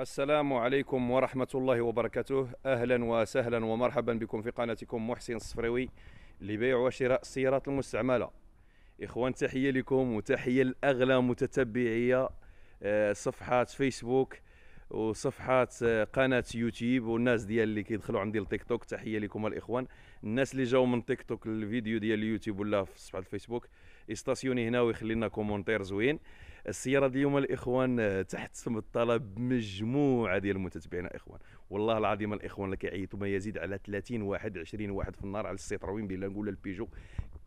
السلام عليكم ورحمة الله وبركاته أهلا وسهلا ومرحبا بكم في قناتكم محسن الصفراوي لبيع وشراء السيارات المستعملة إخوان تحية لكم وتحية لأغلى متتبعية آه، صفحات فيسبوك وصفحات آه، قناه يوتيوب والناس ديال اللي كيدخلوا عندي لتيك توك تحيه لكم الاخوان الناس اللي جاوا من تيك توك الفيديو ديال اليوتيوب ولا في صفحه الفيسبوك استاسيوني هنا ويخلي لنا كومونتير زوين السياره اليوم الاخوان آه، تحت سم الطلب مجموعه ديال المتتبعين الاخوان والله العظيم الاخوان اللي كيعيطوا ما يزيد على 30 واحد 20 واحد في النهار على السيتروين بلا نقول البيجو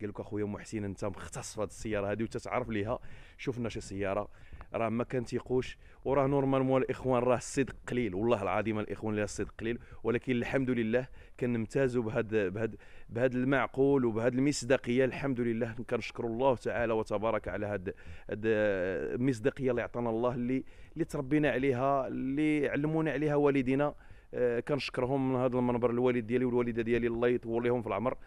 قال لك اخويا محسن انت مختص في هذه السياره هذه وتتعرف ليها شفنا شي سياره راه ما كان تيقوش وراه نورمالمون الاخوان راه الصدق قليل والله العظيم الاخوان اللي الصدق قليل ولكن الحمد لله كنمتازوا بهذا بهذا بهذا المعقول وبهذا المصداقيه الحمد لله كنشكر الله تعالى وتبارك على هذا المصداقيه اللي عطانا الله اللي اللي تربينا عليها اللي علمونا عليها والدينا آه، كنشكرهم من هذا المنبر الوالد ديالي والوالده ديالي الله يطول لهم في العمر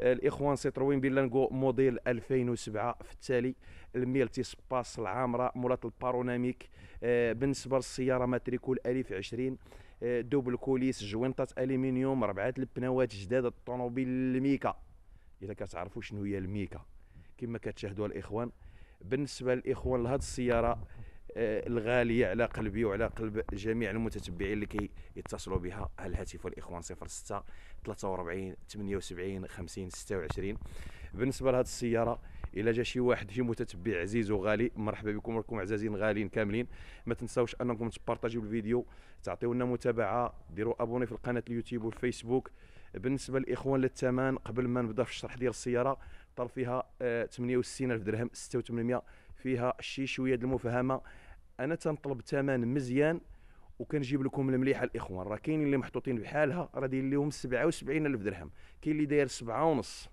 الاخوان سيتروين بيلانغو موديل 2007 في التالي الميلتي سباس العامره مولات الباروناميك آه، بالنسبه للسياره ماتريكول 20 آه، دوبل كوليس جوينطات الومنيوم ربعه البنوات جداد الطوموبيل الميكا اذا كتعرفوا شنو هي الميكا كما كتشاهدوها الاخوان بالنسبه للاخوان لهذه السياره آه، الغاليه على قلبي وعلى قلب جميع المتتبعين اللي كيتصلوا كي بها الهاتف والاخوان 06 43 78 50 26 بالنسبه لهذه السياره إلى جا شي واحد شي متتبع عزيز وغالي مرحبا بكم راكم عزازين غاليين كاملين ما تنساوش انكم تبارطاجيو الفيديو تعطيونا متابعه ديروا ابوني في القناه اليوتيوب والفيسبوك بالنسبه للاخوان للثمن قبل ما نبدا في الشرح ديال السياره طار فيها 68000 درهم 6800 فيها شي شويه المفاهمه انا تنطلب ثمن مزيان وكنجيب لكم المليحه الاخوان راه كاينين اللي محطوطين بحالها راه داير لهم 77 الف درهم كاين اللي داير 7 ونص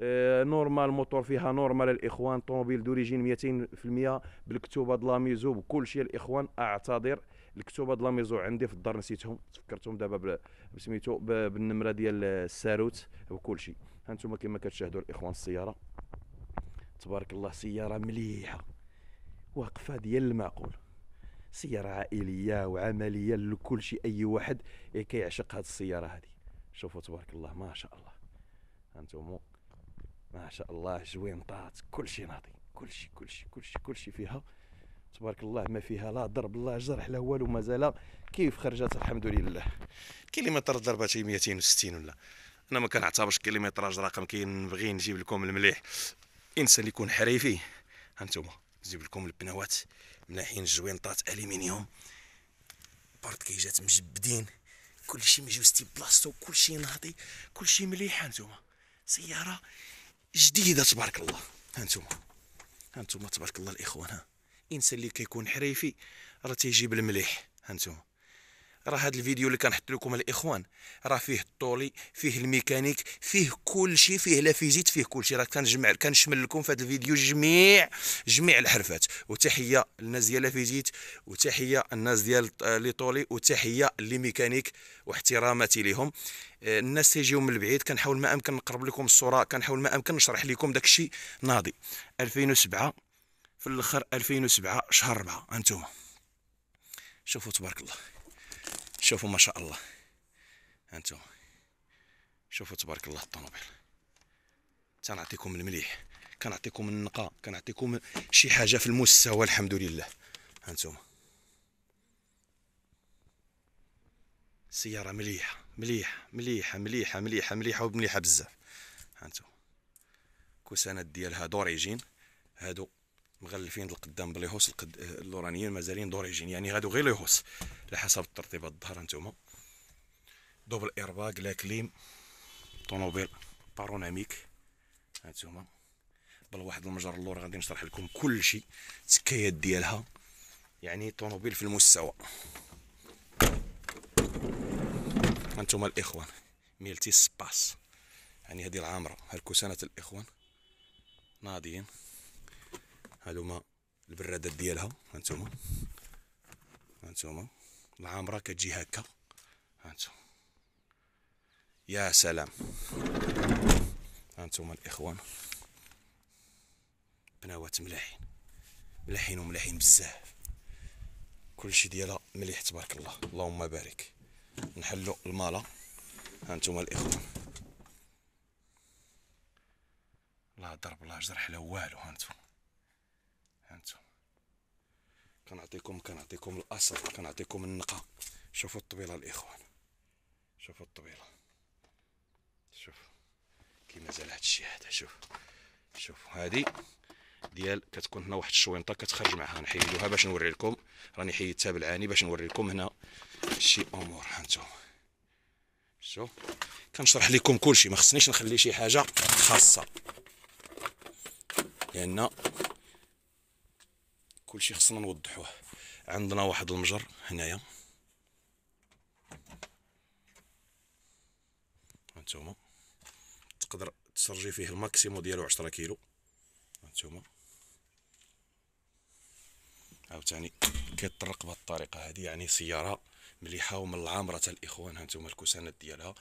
آه نورمال موتور فيها نورمال الاخوان طوموبيل دوريجين 200% بالكتوبه دلاميزو لاميزو بكل شيء الاخوان اعتذر الكتوبه دلاميزو عندي في الدار نسيتهم تفكرتهم دابا بسميتو بالنمره ديال الساروت وكل شيء هانتوما كما كتشاهدوا الاخوان السياره تبارك الله سياره مليحه وقفه ديال المعقول سياره عائليه وعمليه لكل شيء اي واحد كيعشق هذه السياره هذه شوفوا تبارك الله ما شاء الله انتم ما شاء الله جوينطات كل شيء ناضي كل شيء كل شيء كل شيء كل شيء فيها تبارك الله ما فيها لا ضرب لا جرح لا والو مازال كيف خرجت الحمد لله كيلومتر ضربه 260 ولا انا ما كنعتبرش كيلومتراج رقم كينبغي نجيب لكم المليح الانسان يكون حريفي هانتوما نجيب لكم البنوات ملاحين جوينطات الومنيوم جات مجبدين كلشي مجوستي بلاصتو كلشي ناضي كلشي مليح هانتوما سياره جديده تبارك الله هانتوما هانتوما تبارك الله الاخوان ها الانسان اللي كيكون حريفي راه تيجيب المليح هانتوما راه هذا الفيديو اللي كنحط لكم الاخوان راه فيه الطولي فيه الميكانيك فيه كل شيء فيه لا فيزيت فيه كل شيء راه كنجمع كنشمل لكم في هذا الفيديو جميع جميع الحرفات وتحيه للناس ديال لا فيزيت وتحيه للناس ديال لي طولي وتحيه لميكانيك واحتراماتي لهم آه، الناس تيجيو من البعيد كنحاول ما امكن نقرب لكم الصوره كنحاول ما امكن نشرح لكم داك الشيء ناضي 2007 في الاخر 2007 شهر 4 انتم شوفوا تبارك الله شوفوا ما شاء الله انتم شوفوا تبارك الله الطوموبيل تنعطيكم المليح كنعطيكم النقاء كنعطيكم شي حاجه في المستوى الحمد لله هانتوما السياره مليحه مليحه مليحه مليحه مليحه مليحه ومليحه بزاف هانتوما كوسانات ديالها دوريجين هادو مغلفين القدام بليهوس القد... اللورانيين مازالين دوريجين يعني غادو غير ليهوس على حسب الترتيبات الظهر نتوما دوبل ايرباك لا كليم طوموبيل باروناميك هانتوما بالواحد المجر اللور غادي نشرح لكم كل شيء التكايات ديالها يعني طوموبيل في المستوى هانتوما الاخوان ميلتي سباس يعني هذه العامره هالكوسانه الاخوان ناضيين هادوما البرادات ديالها هانتوما هانتوما العامره كتجي هكا هانتوما يا سلام هانتوما الاخوان بنوات ملاحين ملاحين وملاحين بزاف كلشي ديالها مليح تبارك الله اللهم بارك نحلو المالا هانتوما الاخوان لا ضرب لا جرح لا والو هانتوما هانتم كنعطيكم كنعطيكم الاصل كنعطيكم النقا شوفوا الطبيله الاخوان شوفوا الطبيله شوف كي مازال هاد الشيء هذا شوف شوف هادي ديال كتكون هنا واحد الشوينطه كتخرج معها نحيدوها باش نوري لكم راني حيدتها بالعاني باش نوري لكم هنا شي امور هانتوما شوف كنشرح لكم كلشي ما خصنيش نخلي شي حاجه خاصه لان كلشي خصنا نوضحوه عندنا واحد المجر هنايا هانتوما تقدر تسرجي فيه الماكسيمو ديالو عشرة كيلو هانتوما عاوتاني كيطرق بهاد الطريقه هادي يعني سياره مليحه ومن العامره تاع الاخوان هانتوما الكوسانات ديالها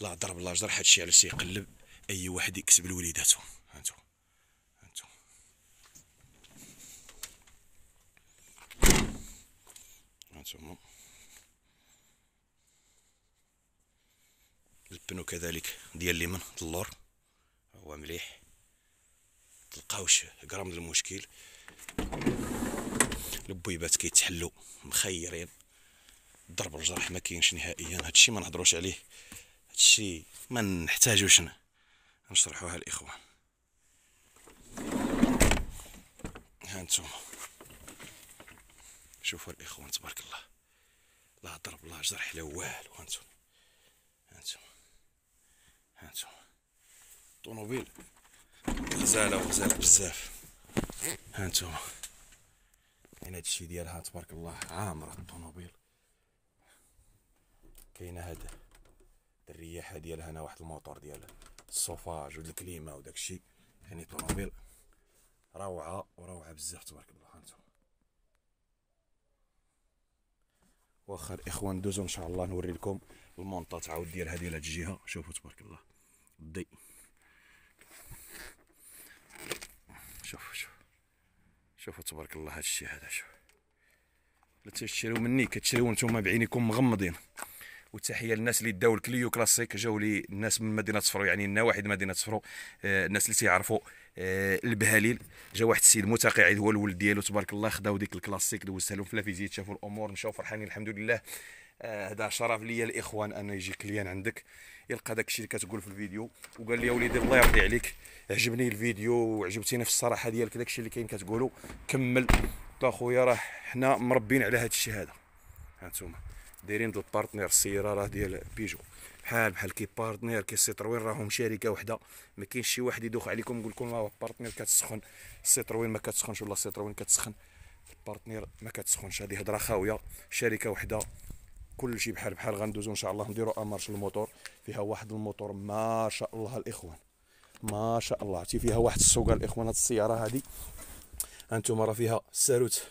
لا ضرب لا جر هادشي علاش يقلب اي واحد يكسب لوليداتو هانتوما سمو البنو كذلك ديال الليمون دلور هو مليح تلقاوش ديال المشكل البويبات كيتحلوا مخيرين ضرب الجرح ما كاينش نهائيا هادشي ما نهضروش عليه هادشي ما نحتاجوش نشرحوها الاخوان ها انتم شوفوا الاخوان تبارك الله لا ضرب لا جرح لا والو هانتوما هانتوما هانتوما طوموبيل غزاله وغزاله بزاف هانتوما كاين هادشي ديالها تبارك الله عامره الطوموبيل كاينه هاد الرياحه ديالها هنا واحد الموطور ديال الصوفاج والكليمة وداكشي يعني الطوموبيل روعه وروعه بزاف تبارك الله واخا الاخوان دوزو ان شاء الله نوري لكم المونطا تعاود دير هذه لهاد الجهه شوفوا تبارك الله الضي شوف شوف شوفوا تبارك الله هذا الشيء هذا شوف لا تشريو مني كتشريو نتوما بعينيكم مغمضين وتحيه للناس اللي داو الكليو كلاسيك جاو لي الناس من مدينه صفرو يعني النواحي مدينه صفرو آه الناس اللي تيعرفوا آه البهاليل جا واحد السيد متقاعد هو الولد ديالو تبارك الله خداو ديك الكلاسيك دوزتها لهم في لافيزيت شافوا الامور مشاو فرحانين الحمد لله آه، هذا آه شرف ليا الاخوان انه يجي كليان عندك يلقى داك الشيء اللي كتقول في الفيديو وقال لي يا وليدي الله يرضي عليك عجبني الفيديو وعجبتني في الصراحه ديالك داك الشيء اللي كاين كتقولوا كمل اخويا راه حنا مربين على هذا الشيء هذا هانتوما دايرين ديال البارتنير السياره راه ديال بيجو بحال بحال كي بارتنير كي سيتروين راهم شركه وحده ما كاينش شي واحد يدوخ عليكم يقول لكم راه بارتنير كتسخن السيتروين ما كتسخنش ولا السيتروين كتسخن البارتنير ما كتسخنش هذه هضره خاويه شركه وحده كلشي بحال بحال غندوزو ان شاء الله نديرو امارش الموتور فيها واحد الموتور ما شاء الله الاخوان ما شاء الله عرفتي فيها واحد السوق الاخوان هاد السياره هادي انتم راه فيها ساروت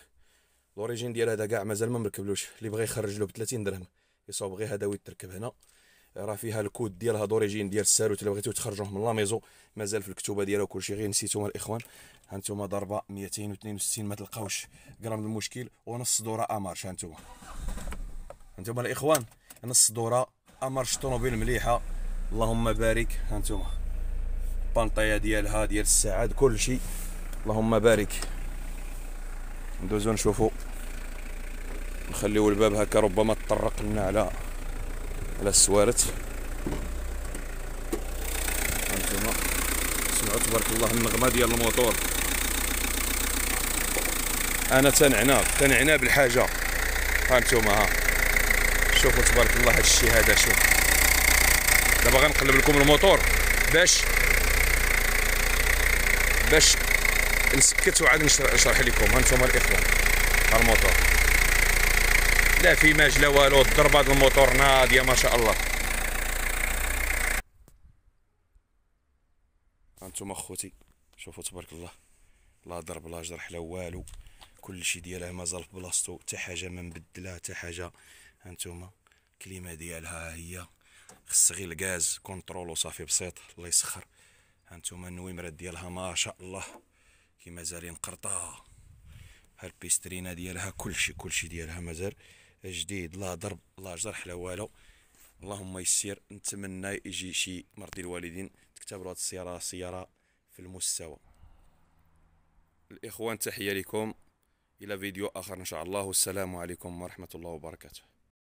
لوريجين ديال هذا كاع مازال ما مركبلوش اللي بغى يخرج له ب 30 درهم يصاوب غير هذا ويتركب هنا راه فيها الكود ديالها دوريجين ديال الساروت الا بغيتو تخرجوه من لا ميزو مازال في الكتوبه ديالها وكلشي غير نسيتوها الاخوان ها نتوما ضربه 262 ما تلقاوش غرام المشكل ونص دوره امارش ها نتوما نتوما الاخوان نص دوره امارش طوموبيل مليحه اللهم بارك ها نتوما البانطايه ديالها ديال الساعات كلشي اللهم بارك ندوزو نشوفو نخليو الباب هكا ربما تطرق لنا على على السوارت هانتوما سمعوا تبارك الله النغمه ديال الموتور انا تنعنا تنعنا بالحاجه هانتوما ها شوفوا تبارك الله هذا الشيء هذا شوف دابا غنقلب لكم الموتور باش باش نسكت وعاد نشرح لكم هانتوما الاخوان الموتور لا في ماج لا والو الضرب هذا الموتور ناضيه ما شاء الله هانتوما خوتي شوفوا تبارك الله لا ضرب لا جرح لا والو كلشي ديالها مازال في بلاصتو حتى حاجه ما مبدلها حتى حاجه هانتوما الكليمه ديالها هي خص غير الغاز كونترول وصافي بسيط الله يسخر هانتوما النويمرات ديالها ما شاء الله كي مازالين قرطه ها البيسترينا ديالها كلشي كلشي ديالها مازال جديد لا ضرب لا جرح لا والو اللهم يسير نتمنى يجي شي مرضي الوالدين تكتب له السياره سياره في المستوى الاخوان تحيه لكم الى فيديو اخر ان شاء الله والسلام عليكم ورحمه الله وبركاته